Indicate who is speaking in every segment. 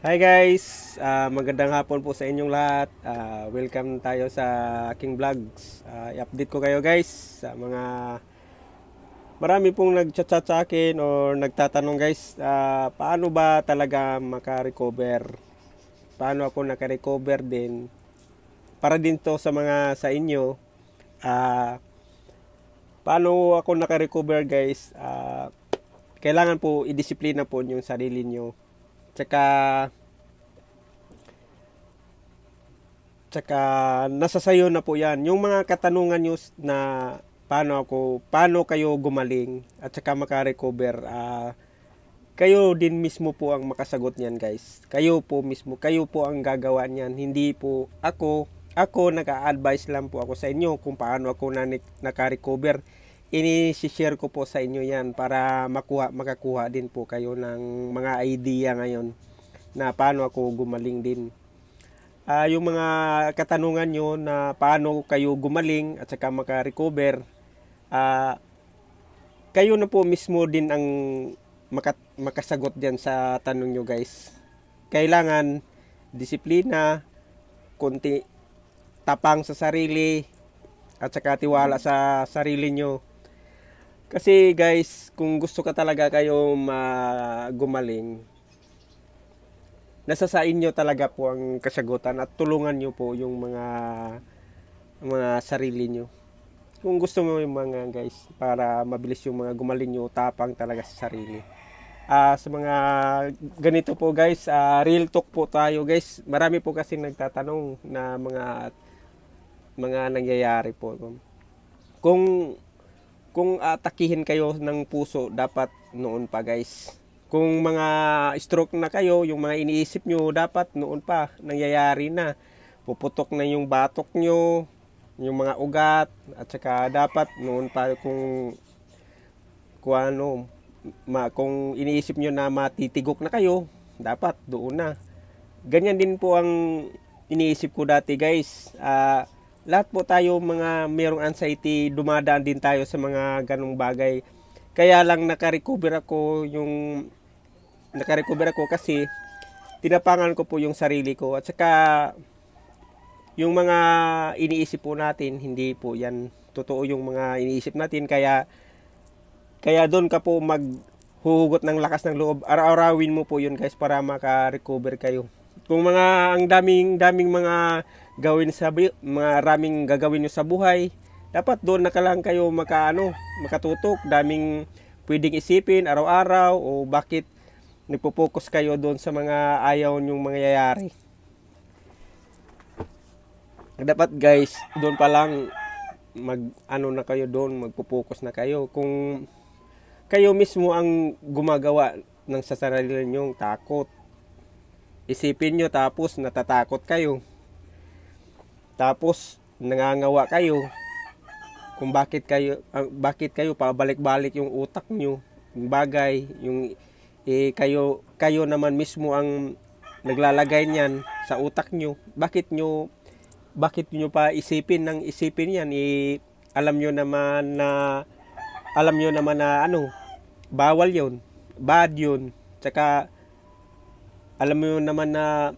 Speaker 1: Hi guys! Uh, magandang hapon po sa inyong lahat. Uh, welcome tayo sa aking vlogs. Uh, I-update ko kayo guys sa mga marami pong nagchat-chat sa akin or nagtatanong guys uh, paano ba talaga makarecover? Paano ako nakarecover din? Para din to sa mga sa inyo. Uh, paano ako nakarecover guys? Uh, kailangan po i-discipline idisiplina po yung sarili nyo Tsaka Tsaka nasa sayo na po 'yan. Yung mga katanungan niyo na paano ako paano kayo gumaling at saka makarecover uh, kayo din mismo po ang makasagot niyan guys kayo po mismo kayo po ang gagawa niyan hindi po ako ako nag-a-advise lang po ako sa inyo kung paano ako na nakarecover recover ini-share ko po sa inyo yan para makuha, makakuha din po kayo ng mga idea ngayon na paano ako gumaling din. Uh, yung mga katanungan nyo na paano kayo gumaling at saka makarecover, uh, kayo na po mismo din ang makat makasagot dyan sa tanong nyo guys. Kailangan disiplina, konti tapang sa sarili, at saka tiwala sa sarili nyo kasi guys, kung gusto ka talaga kayo magumaling, nasa sa inyo talaga po ang kasagutan at tulungan nyo po yung mga mga sarili nyo. Kung gusto mo yung mga guys, para mabilis yung mga gumaling nyo, tapang talaga sa sarili. Uh, sa mga ganito po guys, uh, real talk po tayo guys. Marami po kasi nagtatanong na mga mga nangyayari po. Kung kung atakihin kayo ng puso, dapat noon pa guys. Kung mga stroke na kayo, yung mga iniisip nyo, dapat noon pa nangyayari na. Puputok na yung batok nyo, yung mga ugat, at saka dapat noon pa kung, kung ano, ma, kung iniisip nyo na matitigok na kayo, dapat doon na. Ganyan din po ang iniisip ko dati guys. Ah... Uh, lahat po tayo mga merong anxiety, dumadaan din tayo sa mga ganong bagay. Kaya lang nakarecover ako yung nakarecover ako kasi tinapangan ko po yung sarili ko at saka yung mga iniisip po natin hindi po yan totoo yung mga iniisip natin kaya kaya doon ka po maghuhugot ng lakas ng loob araw-arawin mo po yun guys para maka-recover kayo kung mga ang daming daming mga gawin sa mga raming gagawin niyo sa buhay, dapat doon na lang kayo makaano, makatutok, daming pwedeng isipin araw-araw o bakit nagpo-focus kayo doon sa mga ayaw niyong mangyayari. Dapat guys, doon pa lang mag ano na kayo doon, magpo-focus na kayo kung kayo mismo ang gumagawa ng sa sarili niyong takot Isipin nyo tapos natatakot kayo. Tapos nangangawa kayo kung bakit kayo ah, bakit kayo pabalik-balik yung utak nyo, yung bagay, yung eh, kayo kayo naman mismo ang naglalagay niyan sa utak nyo. Bakit nyo bakit nyo pa isipin ng isipin yan? Eh, alam nyo naman na alam nyo naman na ano bawal yon bad yon tsaka alam mo naman na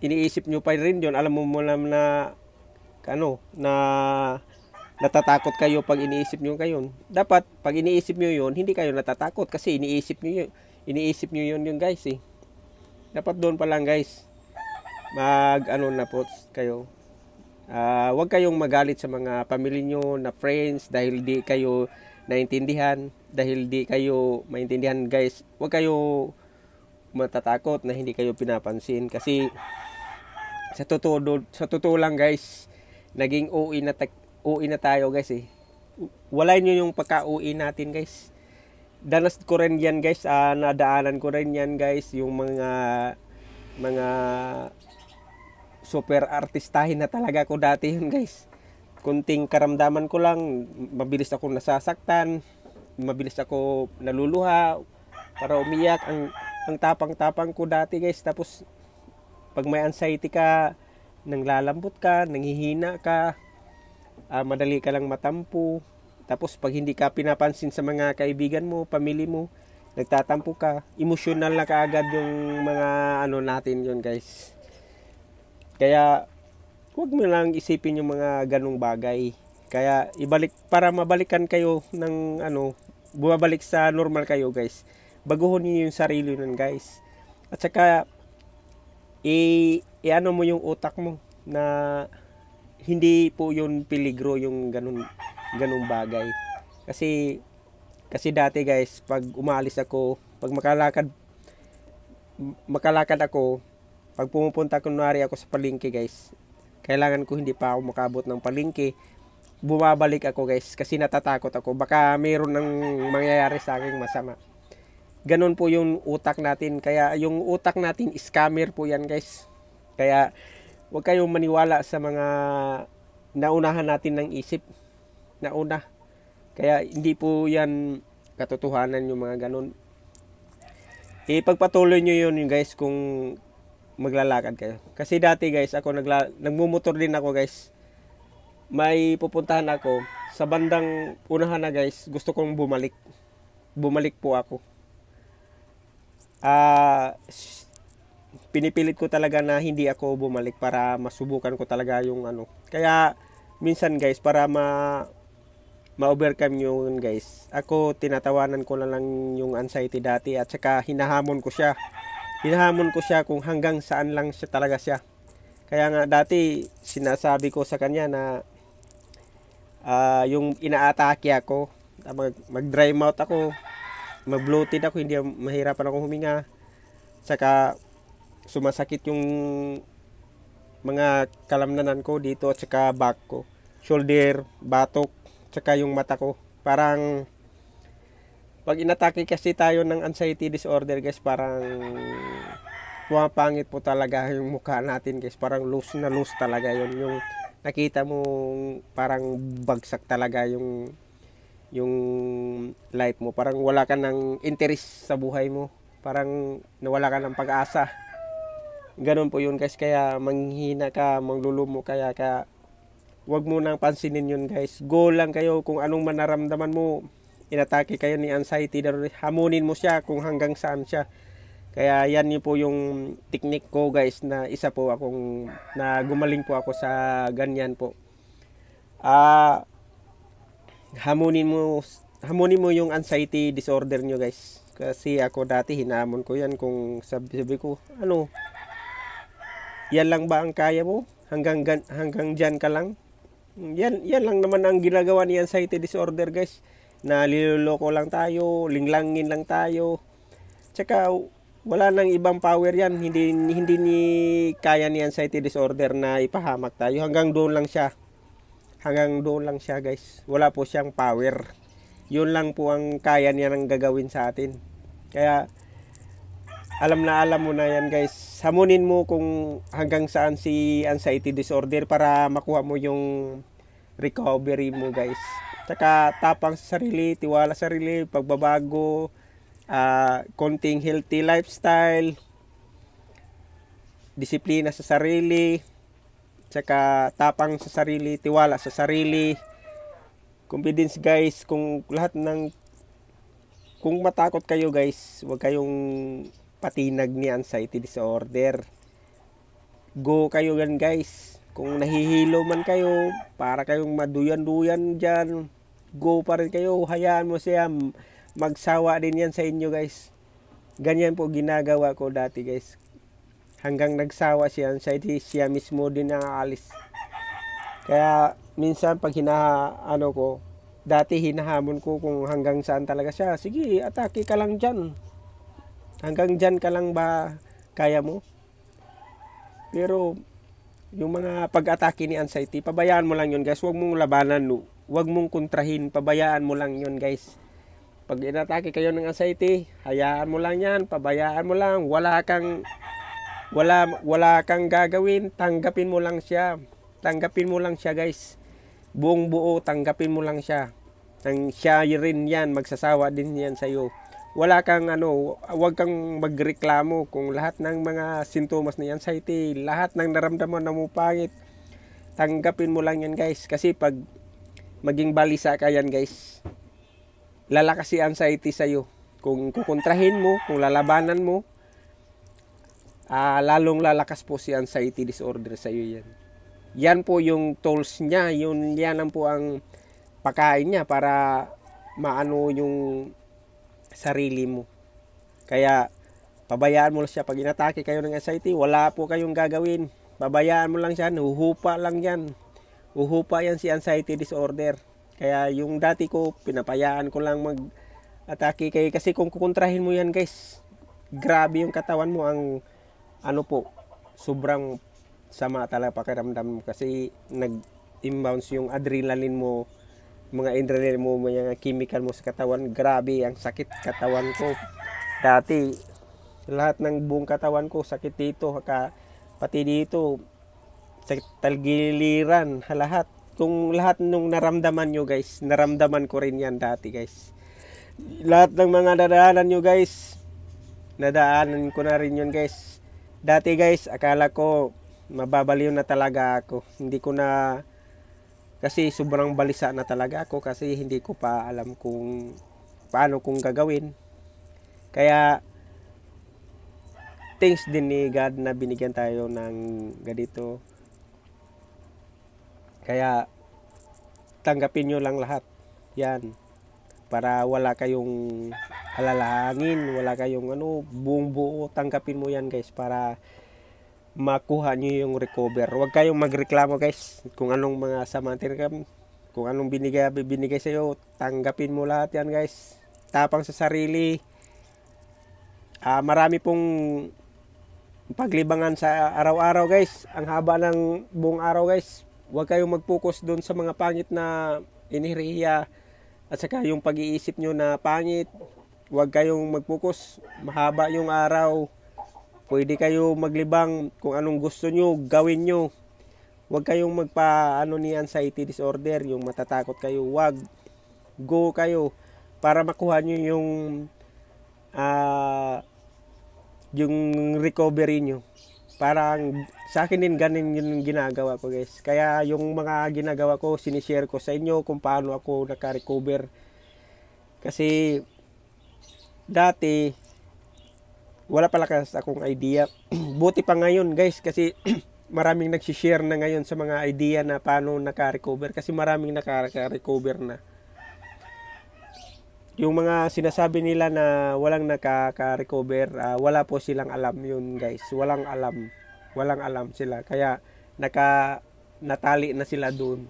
Speaker 1: iniisip nyo pa rin yon alam mo mo naman na ano na natatakot kayo pag iniisip nyo kayon dapat pag iniisip nyo yon hindi kayo natatakot kasi iniisip nyo yun iniisip nyo yon yung guys eh dapat doon pa lang guys mag ano na po kayo uh, ah, wag kayong magalit sa mga pamilya nyo na friends dahil di kayo naintindihan dahil di kayo maintindihan guys wag kayo matatakot na hindi kayo pinapansin kasi sa totoo sa totoo lang guys naging OE na OE na tayo guys eh walay niyo yung pagka OE natin guys danas ko rin yan guys uh, nadaanan ko rin yan guys yung mga mga super artistahin na talaga ko dati yun guys kunting karamdaman ko lang mabilis ako nasasaktan mabilis ako naluluha para umiyak ang ang tapang-tapang ko dati guys tapos pag may anxiety ka nang lalambot ka nanghihina ka uh, madali ka lang matampo tapos pag hindi ka pinapansin sa mga kaibigan mo pamilya mo nagtatampo ka emotional na kaagad yung mga ano natin yon guys kaya huwag mo lang isipin yung mga ganong bagay kaya ibalik para mabalikan kayo ng ano bumabalik sa normal kayo guys baguhon niyo yung sarili nun, guys. At saka, i, i ano mo yung utak mo na hindi po yun peligro yung ganun, ganun bagay. Kasi, kasi dati guys, pag umalis ako, pag makalakad, makalakad ako, pag pumupunta kunwari ako sa palengke guys, kailangan ko hindi pa ako makabot ng palengke, bumabalik ako guys kasi natatakot ako. Baka mayroon ng mangyayari sa akin masama ganun po yung utak natin. Kaya yung utak natin, scammer po yan guys. Kaya huwag kayong maniwala sa mga naunahan natin ng isip. Nauna. Kaya hindi po yan katotohanan yung mga ganon. Ipagpatuloy nyo yun guys kung maglalakad kayo. Kasi dati guys, ako nagla nagmumotor din ako guys. May pupuntahan ako sa bandang unahan na guys, gusto kong bumalik. Bumalik po ako uh, pinipilit ko talaga na hindi ako bumalik para masubukan ko talaga yung ano. Kaya minsan guys para ma ma-overcome yun guys. Ako tinatawanan ko na lang yung anxiety dati at saka hinahamon ko siya. Hinahamon ko siya kung hanggang saan lang siya talaga siya. Kaya nga dati sinasabi ko sa kanya na uh, yung inaatake ako, mag, mag-dry mouth ako, mag-bloated ako, hindi mahirapan akong huminga. Saka sumasakit yung mga kalamnanan ko dito at saka back ko. Shoulder, batok, saka yung mata ko. Parang pag inatake kasi tayo ng anxiety disorder guys, parang pumapangit po talaga yung mukha natin guys. Parang loose na loose talaga yon Yung nakita mo parang bagsak talaga yung yung life mo. Parang wala ka ng interest sa buhay mo. Parang nawala ka ng pag-asa. Ganun po yun guys. Kaya manghihina ka, manglulumo kaya ka. Huwag mo nang pansinin yun guys. Go lang kayo kung anong manaramdaman mo. Inatake kayo ni anxiety. Hamunin mo siya kung hanggang saan siya. Kaya yan yun po yung technique ko guys na isa po akong na gumaling po ako sa ganyan po. Ah... Uh, hamunin mo hamunin mo yung anxiety disorder nyo guys kasi ako dati hinamon ko yan kung sabi, sabi ko ano yan lang ba ang kaya mo hanggang hanggang diyan ka lang yan yan lang naman ang ginagawa ni anxiety disorder guys na niloloko lang tayo linglangin lang tayo tsaka wala nang ibang power yan hindi hindi ni kaya ni anxiety disorder na ipahamak tayo hanggang doon lang siya Hanggang doon lang siya guys. Wala po siyang power. Yun lang po ang kaya niya nang gagawin sa atin. Kaya alam na alam mo na yan guys. Hamunin mo kung hanggang saan si anxiety disorder para makuha mo yung recovery mo guys. Tsaka tapang sa sarili, tiwala sa sarili, pagbabago, uh, konting healthy lifestyle, disiplina sa sarili, Tsaka tapang sa sarili, tiwala sa sarili. Confidence guys, kung lahat ng kung matakot kayo guys, huwag kayong patinag ni anxiety disorder. Go kayo gan guys. Kung nahihilo man kayo, para kayong maduyan-duyan dyan, go pa rin kayo. Hayaan mo siya. Magsawa din yan sa inyo guys. Ganyan po ginagawa ko dati guys hanggang nagsawa siya, anxiety siya mismo din ang nakaalis. Kaya minsan pag hina, ano ko, dati hinahamon ko kung hanggang saan talaga siya. Sige, atake ka lang dyan. Hanggang dyan ka lang ba kaya mo? Pero yung mga pag-atake ni anxiety, pabayaan mo lang yun guys. Huwag mong labanan, no. huwag mong kontrahin. Pabayaan mo lang yun guys. Pag inatake kayo ng anxiety, hayaan mo lang yan, pabayaan mo lang. Wala kang wala, wala kang gagawin. Tanggapin mo lang siya. Tanggapin mo lang siya guys. Buong buo, tanggapin mo lang siya. Ang siya rin yan. Magsasawa din yan iyo Wala kang ano, wag kang magreklamo kung lahat ng mga sintomas na yan, anxiety, lahat ng naramdaman na mo pangit, tanggapin mo lang yan guys. Kasi pag maging balisa ka yan guys, lalakas si anxiety iyo Kung kukontrahin mo, kung lalabanan mo, uh, lalong lalakas po si anxiety disorder sa iyo yan. Yan po yung tools niya, yun yan ang po ang pakain niya para maano yung sarili mo. Kaya pabayaan mo lang siya pag inatake kayo ng anxiety, wala po kayong gagawin. Pabayaan mo lang siya, huhupa lang yan. Huhupa yan si anxiety disorder. Kaya yung dati ko, pinapayaan ko lang mag atake kay kasi kung kukontrahin mo yan guys, grabe yung katawan mo ang ano po, sobrang sama talaga pakiramdam mo kasi nag imbounce yung adrenaline mo, mga adrenaline mo, mga chemical mo sa katawan. Grabe, ang sakit katawan ko. Dati, lahat ng buong katawan ko, sakit dito, haka, pati dito, sa talgiliran, lahat. Kung lahat nung naramdaman nyo guys, naramdaman ko rin yan dati guys. Lahat ng mga dadaanan nyo guys, nadaanan ko na rin yun guys Dati guys, akala ko mababaliw na talaga ako. Hindi ko na kasi sobrang balisa na talaga ako kasi hindi ko pa alam kung paano kung gagawin. Kaya thanks din ni God na binigyan tayo ng ganito. Kaya tanggapin nyo lang lahat. Yan. Para wala kayong alalahanin, wala kayong ano, buong buo, tanggapin mo yan guys para makuha nyo yung recover. Huwag kayong magreklamo guys kung anong mga samantin ka, kung anong binigay, binigay sa'yo, tanggapin mo lahat yan guys. Tapang sa sarili. Uh, marami pong paglibangan sa araw-araw guys. Ang haba ng buong araw guys. Huwag kayong mag-focus doon sa mga pangit na iniriya at saka yung pag-iisip nyo na pangit huwag kayong mag-focus. Mahaba yung araw. Pwede kayo maglibang kung anong gusto nyo, gawin nyo. Huwag kayong magpa ano ni anxiety disorder, yung matatakot kayo. Huwag. Go kayo para makuha nyo yung uh, yung recovery nyo. Parang sa akin din ganun yung ginagawa ko guys. Kaya yung mga ginagawa ko, sinishare ko sa inyo kung paano ako naka-recover. Kasi dati wala pala kasi akong idea. Buti pa ngayon guys kasi maraming nagsi-share na ngayon sa mga idea na paano naka-recover kasi maraming naka-recover na. Yung mga sinasabi nila na walang nakaka-recover, uh, wala po silang alam yun guys. Walang alam. Walang alam sila. Kaya naka natali na sila doon.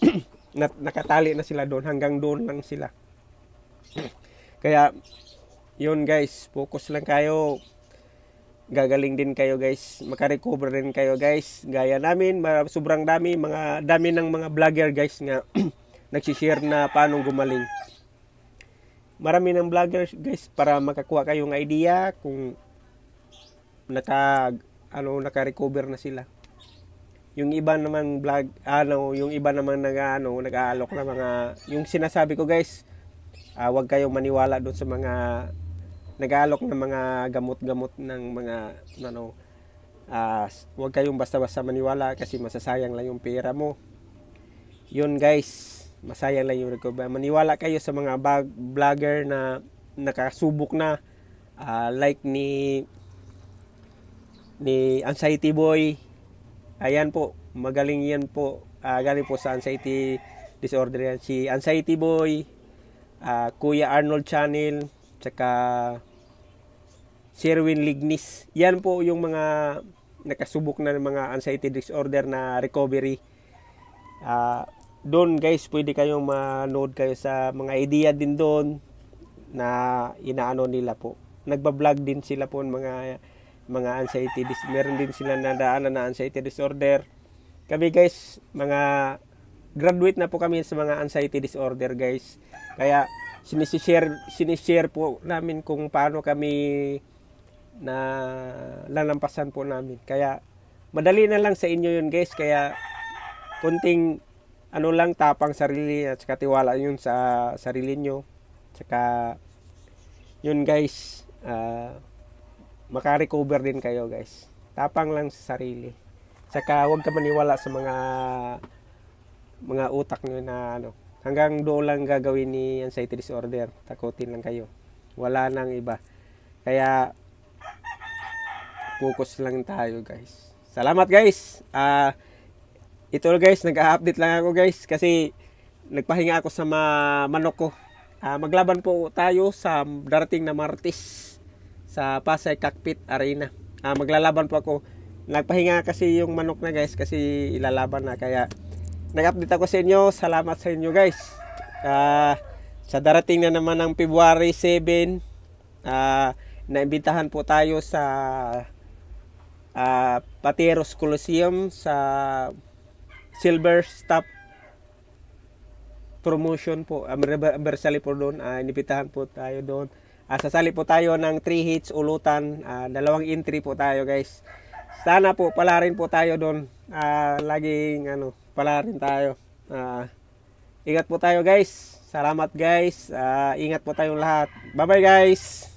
Speaker 1: Nat, nakatali na sila doon hanggang doon lang sila. Kaya yun guys focus lang kayo gagaling din kayo guys makarecover din kayo guys gaya namin sobrang dami mga dami ng mga vlogger guys nga nagsishare na paano gumaling marami ng vlogger guys para makakuha kayo ng idea kung naka ano naka na sila yung iba naman vlog ano yung iba naman nag ano nag-aalok na mga yung sinasabi ko guys uh, ah, wag kayong maniwala doon sa mga nag ng mga gamot-gamot ng mga ano uh, huwag kayong basta-basta maniwala kasi masasayang lang yung pera mo yun guys masayang lang yung recovery maniwala kayo sa mga bag, vlogger na nakasubok na uh, like ni ni Anxiety Boy ayan po magaling yan po uh, galing po sa anxiety disorder yan si Anxiety Boy uh, Kuya Arnold Channel tsaka Sherwin Lignis. Yan po yung mga nakasubok na ng mga anxiety disorder na recovery. Uh, doon guys, pwede kayong manood kayo sa mga idea din doon na inaano nila po. Nagba-vlog din sila po ng mga mga anxiety disorder. Meron din sila nadaanan na anxiety disorder. Kami guys, mga graduate na po kami sa mga anxiety disorder guys. Kaya sinishare, sinishare po namin kung paano kami na lalampasan po namin. Kaya madali na lang sa inyo yun guys. Kaya kunting ano lang tapang sarili at saka tiwala yun sa sarili nyo. Saka yun guys, uh, makarecover din kayo guys. Tapang lang sa sarili. Saka huwag ka maniwala sa mga mga utak nyo na ano. Hanggang doon lang gagawin ni anxiety disorder. Takutin lang kayo. Wala nang iba. Kaya Focus lang tayo guys. Salamat guys. Uh, ito guys, nag-update lang ako guys kasi nagpahinga ako sa ma manok ko. Uh, maglaban po tayo sa darating na Martes sa Pasay Cockpit Arena. Uh, maglalaban po ako. Nagpahinga kasi yung manok na guys kasi ilalaban na kaya nag-update ako sa inyo. Salamat sa inyo guys. Uh, sa darating na naman ng February 7, uh, naimbitahan po tayo sa uh, ah, Pateros Coliseum sa Silver Stop promotion po, um, ah, anniversary po doon, uh, ah, inipitahan po tayo doon. Uh, sasali po tayo ng 3 hits, ulutan, uh, dalawang entry po tayo guys. Sana po, pala rin po tayo doon. Uh, laging, ano, pala rin tayo. Uh, ingat po tayo guys. Salamat guys. Uh, ingat po tayong lahat. Bye bye guys.